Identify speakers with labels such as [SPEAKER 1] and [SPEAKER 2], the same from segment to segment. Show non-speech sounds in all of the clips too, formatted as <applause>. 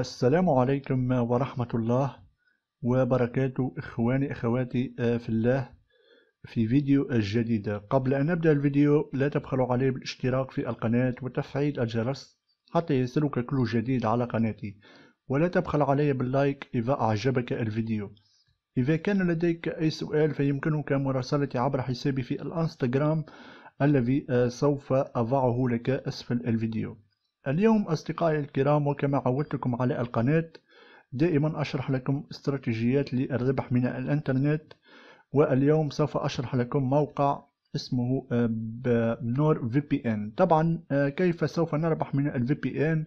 [SPEAKER 1] السلام عليكم ورحمة الله وبركاته إخواني أخواتي آه، في الله في فيديو جديد قبل أن نبدأ الفيديو لا تبخلوا عليه بالاشتراك في القناة وتفعيل الجرس حتى يصلك كل جديد على قناتي ولا تبخل علي باللايك إذا أعجبك الفيديو إذا كان لديك أي سؤال فيمكنك مراسلتي عبر حسابي في الانستغرام الذي آه، سوف أضعه لك أسفل الفيديو اليوم أصدقائي الكرام وكما عودتكم على القناة دائما أشرح لكم استراتيجيات للربح من الإنترنت واليوم سوف أشرح لكم موقع اسمه آه، بنور في بي ان طبعا آه، كيف سوف نربح من الفي بي ان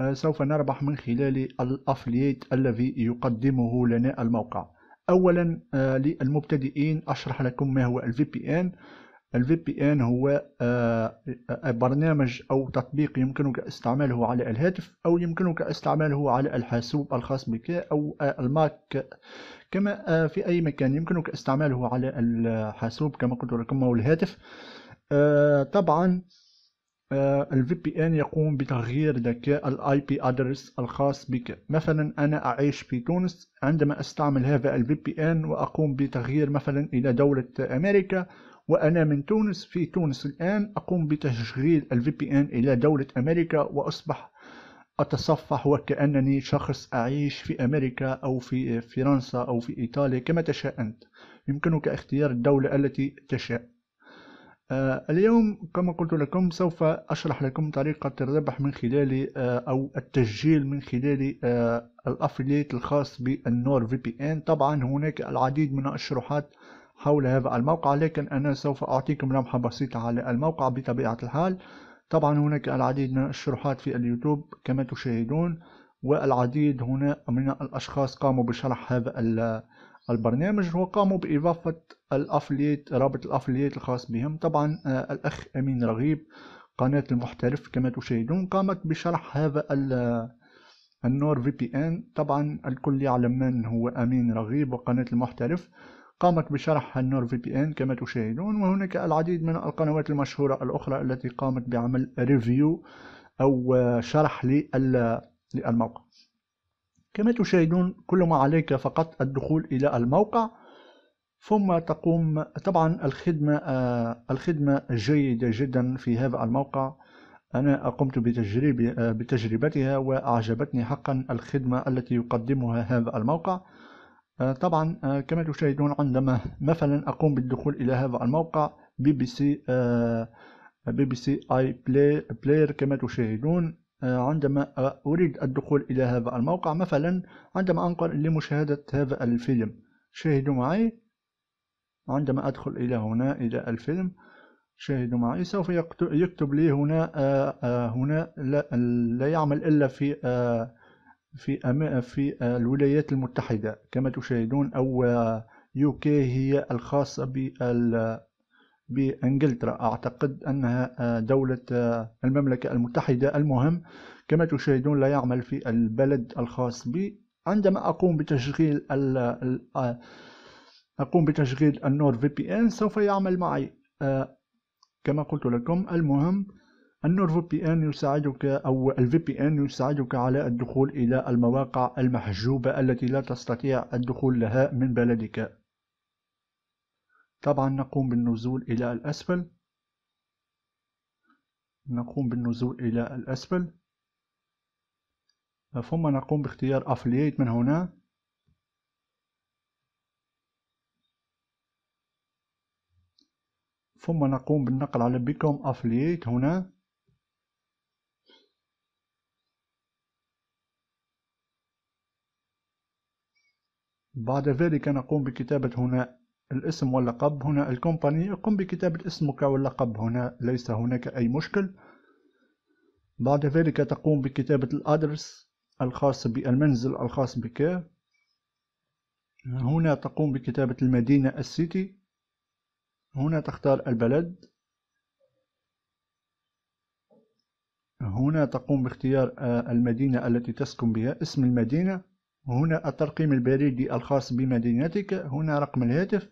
[SPEAKER 1] آه، سوف نربح من خلال الافلييت الذي يقدمه لنا الموقع اولا للمبتدئين اشرح لكم ما هو الفي بي ان الفي بي ان هو آه، آه، برنامج او تطبيق يمكنك استعماله على الهاتف او يمكنك استعماله على الحاسوب الخاص بك او آه، الماك كما في اي مكان يمكنك استعماله على الحاسوب كما قلت لكم او الهاتف طبعا الفي بي ان يقوم بتغيير ذكاء الاي بي ادرس الخاص بك مثلا انا اعيش في تونس عندما استعمل هذا الفي بي ان واقوم بتغيير مثلا الى دوله امريكا وأنا من تونس في تونس الآن أقوم بتشغيل الفي بي إن إلى دولة أمريكا وأصبح أتصفح وكأنني شخص أعيش في أمريكا أو في فرنسا أو في إيطاليا كما تشاء أنت يمكنك اختيار الدولة التي تشاء آه، اليوم كما قلت لكم سوف أشرح لكم طريقة الربح من خلال آه، أو التسجيل من خلال آه، الأفليت الخاص بالنور في بي إن طبعا هناك العديد من الشروحات حول هذا الموقع لكن أنا سوف أعطيكم لمحة بسيطة على الموقع بطبيعة الحال طبعا هناك العديد من الشروحات في اليوتيوب كما تشاهدون والعديد هنا من الأشخاص قاموا بشرح هذا البرنامج وقاموا بإضافة الأفليت رابط الأفليت الخاص بهم طبعا آه، الأخ أمين رغيب قناة المحترف كما تشاهدون قامت بشرح هذا النور في بي ان طبعا الكل يعلم من هو أمين رغيب وقناة المحترف قامت بشرح النور في بي ان كما تشاهدون وهناك العديد من القنوات المشهورة الأخرى التي قامت بعمل ريفيو أو شرح للموقع كما تشاهدون كل ما عليك فقط الدخول إلى الموقع ثم تقوم طبعا الخدمة الخدمة جيدة جدا في هذا الموقع أنا قمت بتجربتها وأعجبتني حقا الخدمة التي يقدمها هذا الموقع آه، طبعا آه، كما تشاهدون عندما مثلا أقوم بالدخول إلى هذا الموقع بي بي سي آه، بي بي سي اي بلاير كما تشاهدون عندما أريد الدخول إلى هذا الموقع مثلا عندما أنقل لمشاهدة هذا الفيلم شاهدوا معي عندما أدخل إلى هنا إلى الفيلم شاهدوا معي سوف يكتب لي هنا هنا لا يعمل إلا في في أم... في آه، الولايات المتحدة كما تشاهدون أو يوكي آه، هي الخاصة بال بانجلترا اعتقد انها آه، دولة المملكة المتحدة المهم كما تشاهدون لا يعمل في البلد الخاص بي عندما اقوم بتشغيل اقوم بتشغيل النور في بي ان سوف يعمل معي كما قلت لكم المهم النور في بي ان يساعدك او الفي بي ان يساعدك على الدخول الى المواقع المحجوبة التي لا تستطيع الدخول لها من بلدك طبعا نقوم بالنزول الى الاسفل نقوم بالنزول الى الاسفل ثم نقوم باختيار افليت من هنا ثم نقوم بالنقل على بيكوم افليت هنا بعد ذلك نقوم بكتابة هنا الاسم واللقب هنا الكومباني قم بكتابة اسمك واللقب هنا ليس هناك أي مشكل بعد ذلك تقوم بكتابة الأدرس الخاص بالمنزل الخاص بك هنا تقوم بكتابة المدينة السيتي هنا تختار البلد هنا تقوم باختيار آه، المدينة التي تسكن بها اسم المدينة هنا الترقيم البريدي الخاص بمدينتك هنا رقم الهاتف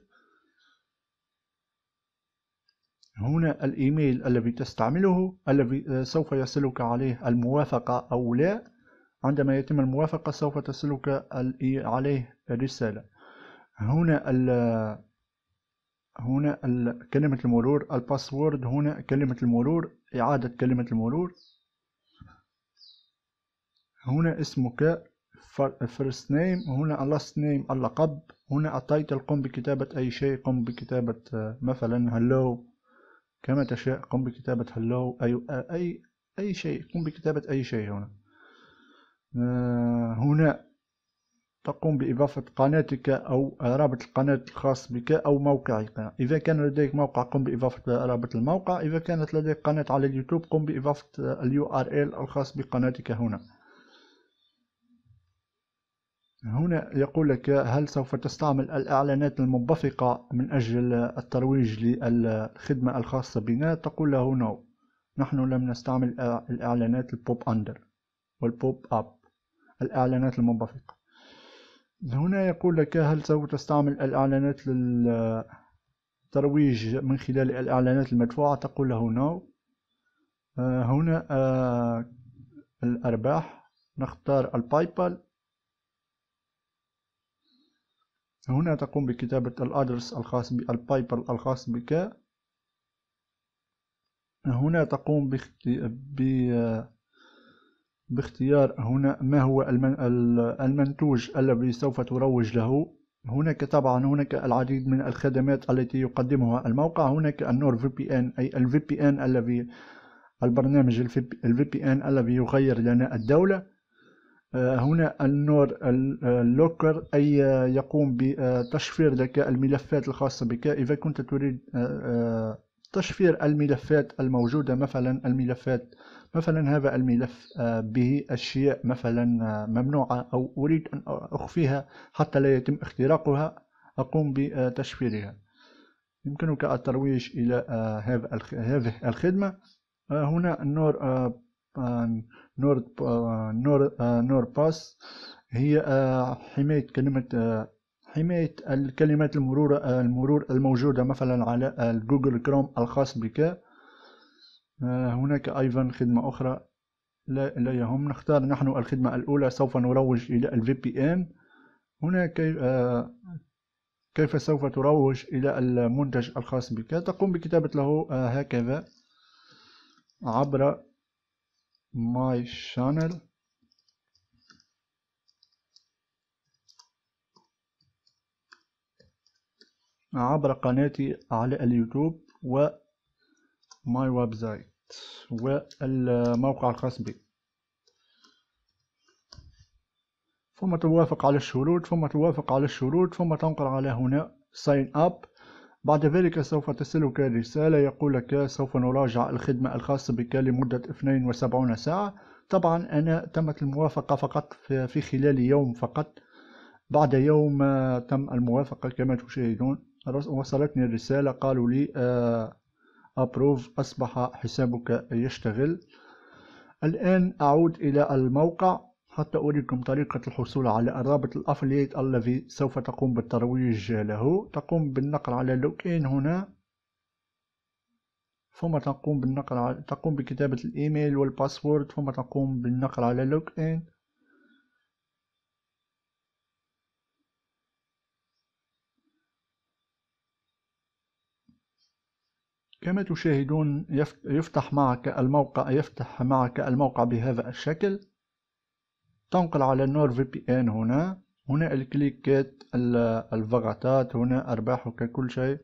[SPEAKER 1] هنا الإيميل الذي تستعمله الذي سوف يصلك عليه الموافقة أو لا عندما يتم الموافقة سوف تصلك عليه الرسالة هنا ال هنا كلمة المرور الباسورد هنا كلمة المرور إعادة كلمة المرور هنا اسمك first name هنا a last name اللقب هنا a title قم بكتابة أي شيء قم بكتابة آه، مثلا hello كما تشاء قم بكتابة hello أي آه، أي أي شيء قم بكتابة أي شيء هنا آه، هنا تقوم بإضافة قناتك أو رابط القناة الخاص بك أو موقعك إذا كان لديك موقع قم بإضافة رابط الموقع إذا كانت لديك قناة على اليوتيوب قم بإضافة اليو ار ال الخاص بقناتك هنا هنا يقول لك هل سوف تستعمل الإعلانات المنبثقة من أجل الترويج للخدمة الخاصة بنا تقول له نو نحن لم نستعمل الإعلانات البوب أندر والبوب أب الإعلانات المنبثقة هنا يقول لك هل سوف تستعمل الإعلانات للترويج من خلال الإعلانات المدفوعة تقول له نو آه، هنا آه، الأرباح نختار البايبال هنا تقوم بكتابة الأدرس الخاص بالبايبل الخاص بك هنا تقوم باختيار هنا ما هو المنتوج الذي سوف تروج له هناك طبعا هناك العديد من الخدمات التي يقدمها الموقع هناك النور في بي ان اي الفي بي ان الذي البرنامج الفي بي ان الذي يغير لنا الدولة هنا النور اللوكر أي يقوم بتشفير لك الملفات الخاصة بك إذا كنت تريد آه، آه، تشفير الملفات الموجودة مثلا الملفات مثلا هذا الملف آه، به أشياء مثلا ممنوعة أو أريد أن أخفيها حتى لا يتم اختراقها أقوم بتشفيرها يمكنك الترويج إلى هذه الخدمة هنا النور نورد آه، نور آه، آه، نور باس هي حماية كلمة حماية الكلمات المرور المرور الموجودة مثلا على جوجل كروم الخاص بك هناك أيضا خدمة أخرى لا, لا يهم نختار نحن الخدمة الأولى سوف نروج إلى ال VPN هنا كيف, كيف سوف تروج إلى المنتج الخاص بك تقوم بكتابة له هكذا عبر my channel عبر قناتي على اليوتيوب و my website والموقع الخاص بي ثم توافق على الشروط ثم توافق على الشروط ثم تنقر على هنا sign up بعد ذلك سوف تصلك رسالة يقول لك سوف نراجع الخدمة الخاصة بك لمدة 72 ساعة طبعا أنا تمت الموافقة فقط في خلال يوم فقط بعد يوم آه، تم الموافقة كما تشاهدون وصلتني الرسالة قالوا لي أبروف آه، أصبح حسابك يشتغل الآن أعود إلى الموقع حتى أريكم طريقة الحصول على الرابط الأفليت الذي سوف تقوم بالترويج له تقوم بالنقر على لوكين هنا ثم تقوم بالنقر على... تقوم بكتابة الإيميل والباسورد ثم تقوم بالنقر على لوكين كما تشاهدون يفتح معك الموقع يفتح معك الموقع بهذا الشكل تنقل على النور في بي ان هنا هنا الكليكات الفغطات هنا أرباحك كل شيء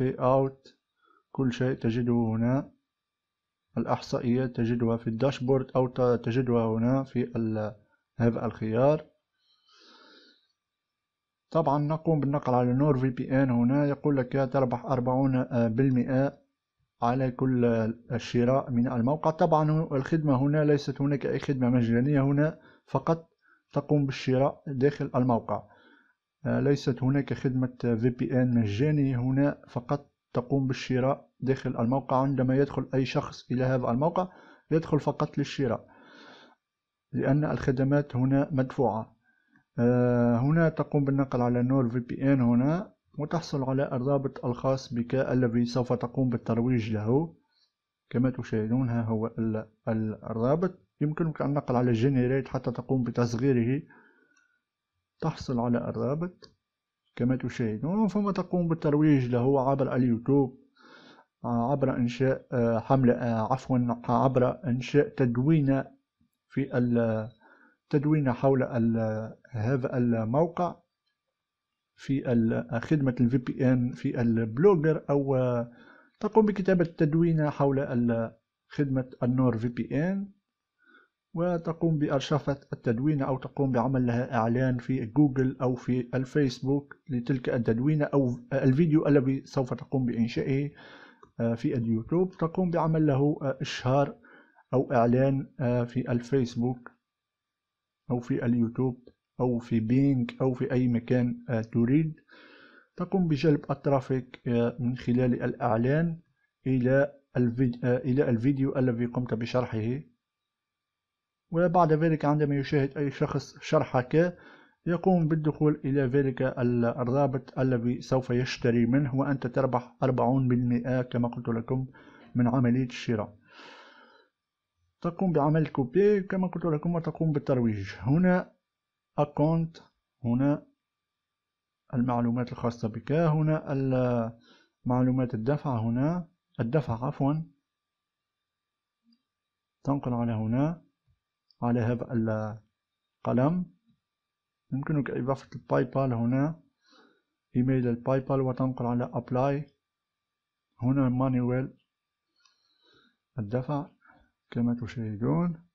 [SPEAKER 1] بي اوت كل شيء تجده هنا الإحصائيات تجدها في الداشبورد أو تجدها هنا في هذا الخيار طبعا نقوم بالنقل على نور في بي ان هنا يقول لك تربح أربعون آه، بالمئة على كل الشراء من الموقع طبعا الخدمة هنا ليست هناك أي خدمة مجانية هنا فقط تقوم بالشراء داخل الموقع آه، ليست هناك خدمة في بي ان مجاني هنا فقط تقوم بالشراء داخل الموقع عندما يدخل أي شخص إلى هذا الموقع يدخل فقط للشراء لأن الخدمات هنا مدفوعة آه، هنا تقوم بالنقل على نور في بي ان هنا وتحصل على الرابط الخاص بك الذي سوف تقوم بالترويج له كما تشاهدون ها هو الرابط يمكنك أن نقل على جينيريت حتى تقوم بتصغيره تحصل على الرابط كما تشاهدون ثم تقوم بالترويج له عبر اليوتيوب عبر إنشاء آه، حملة آه، عفوا عبر إنشاء تدوينة في تدوينة حول هذا الموقع في خدمة الفي بي ان في البلوجر أو آه، تقوم بكتابة تدوينة حول خدمة النور في بي ان وتقوم بأرشفة التدوينة أو تقوم بعمل لها إعلان في جوجل أو في الفيسبوك لتلك التدوينة أو الفيديو الذي سوف تقوم بإنشائه آه، في اليوتيوب تقوم بعمل له آه، إشهار أو إعلان آه، في الفيسبوك أو في اليوتيوب أو في بينج أو في أي مكان تريد تقوم بجلب الترافيك من خلال الإعلان إلى الفيديو الذي قمت بشرحه وبعد ذلك عندما يشاهد أي شخص شرحك يقوم بالدخول إلى ذلك الرابط الذي سوف يشتري منه وأنت تربح 40% كما قلت لكم من عملية الشراء تقوم بعمل كوبي كما قلت لكم وتقوم بالترويج هنا أكونت هنا المعلومات الخاصة بك هنا معلومات الدفع هنا الدفع عفوا تنقل على هنا على هذا القلم يمكنك إضافة الباي بال هنا إيميل الباي بال وتنقل على أبلاي هنا مانيوال الدفع كما تشاهدون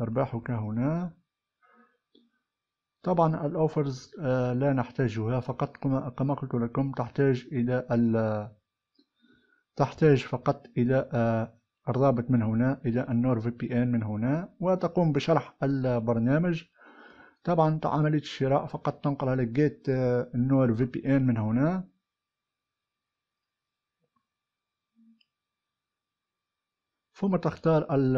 [SPEAKER 1] أرباحك هنا طبعا الأوفرز آه، لا نحتاجها فقط كما قلت لكم تحتاج إلى تحتاج فقط إلى آه، الرابط من هنا إلى النور في بي إن من هنا وتقوم بشرح البرنامج طبعا عملية الشراء فقط تنقل على جيت آه، النور في بي إن من هنا ثم تختار ال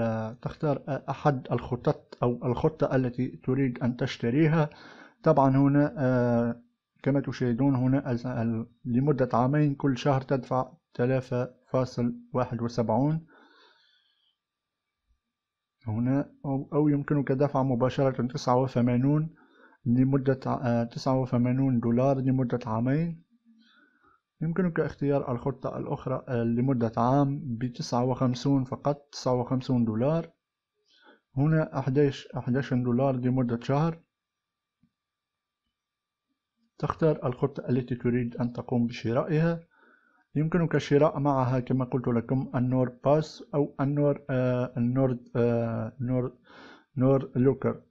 [SPEAKER 1] ال تختار أحد الخطط أو الخطة التي تريد أن تشتريها طبعا هنا آه، كما تشاهدون هنا لمدة عامين كل شهر تدفع ثلاثة فاصل واحد وسبعون هنا أو, أو يمكنك دفع مباشرة تسعة وثمانون لمدة آه، تسعة وثمانون دولار لمدة عامين يمكنك اختيار الخطة الأخرى آه، لمدة عام بتسعة وخمسون فقط تسعة وخمسون دولار هنا أحداش أحداش دولار لمدة شهر تختار الخطة التي تريد أن تقوم بشرائها يمكنك شراء معها كما قلت لكم النور باس أو النور آه النور آه نور نور لوكر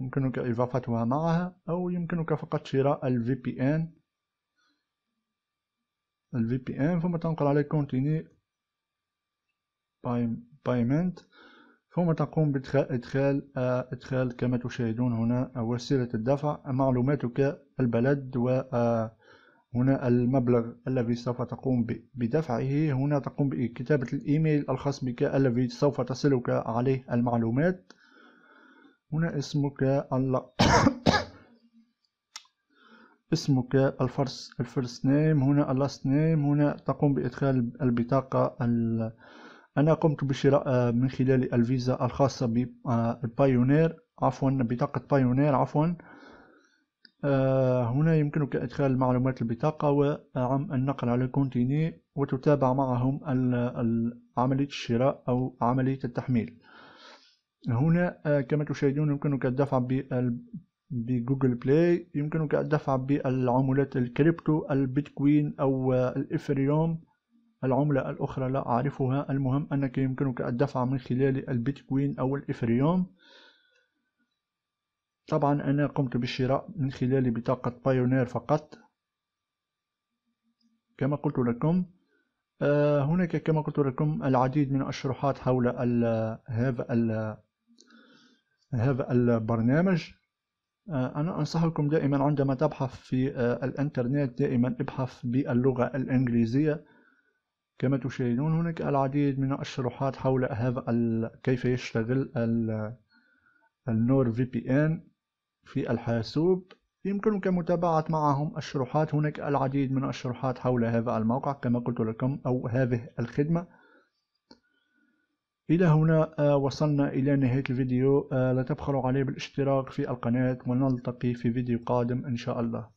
[SPEAKER 1] يمكنك إضافتها معها أو يمكنك فقط شراء الفي بي ان الفي بي ان ثم تنقل على كونتيني بايمنت ثم تقوم بإدخال آه، إدخال كما تشاهدون هنا وسيلة الدفع معلوماتك البلد و آه، هنا المبلغ الذي سوف تقوم بدفعه هنا تقوم بكتابة الإيميل الخاص بك الذي سوف تصلك عليه المعلومات هنا اسمك <coughs> اسمك الفرس الفرس نيم هنا اللاست نيم هنا تقوم بإدخال البطاقة ال... أنا قمت بشراء آه، من خلال الفيزا الخاصة ببايونير آه، عفوا بطاقة بايونير عفوا آه، هنا يمكنك إدخال معلومات البطاقة وعم النقل على كونتيني وتتابع معهم عملية الشراء أو عملية التحميل هنا آه، كما تشاهدون يمكنك الدفع بجوجل بلاي يمكنك الدفع بالعملات الكريبتو البيتكوين أو آه، الإفريوم العملة الأخرى لا أعرفها المهم أنك يمكنك الدفع من خلال البيتكوين أو الإفريوم طبعا أنا قمت بالشراء من خلال بطاقة بايونير فقط كما قلت لكم آه، هناك كما قلت لكم العديد من الشروحات حول هذا هذا البرنامج آه، أنا أنصحكم دائما عندما تبحث في آه، الإنترنت دائما ابحث باللغة الإنجليزية كما تشاهدون هناك العديد من الشروحات حول هذا كيف يشتغل النور في بي ان في الحاسوب يمكنك متابعة معهم الشروحات هناك العديد من الشروحات حول هذا الموقع كما قلت لكم أو هذه الخدمة إلى هنا آه، وصلنا إلى نهاية الفيديو آه، لا تبخلوا عليه بالاشتراك في القناة ونلتقي في فيديو قادم إن شاء الله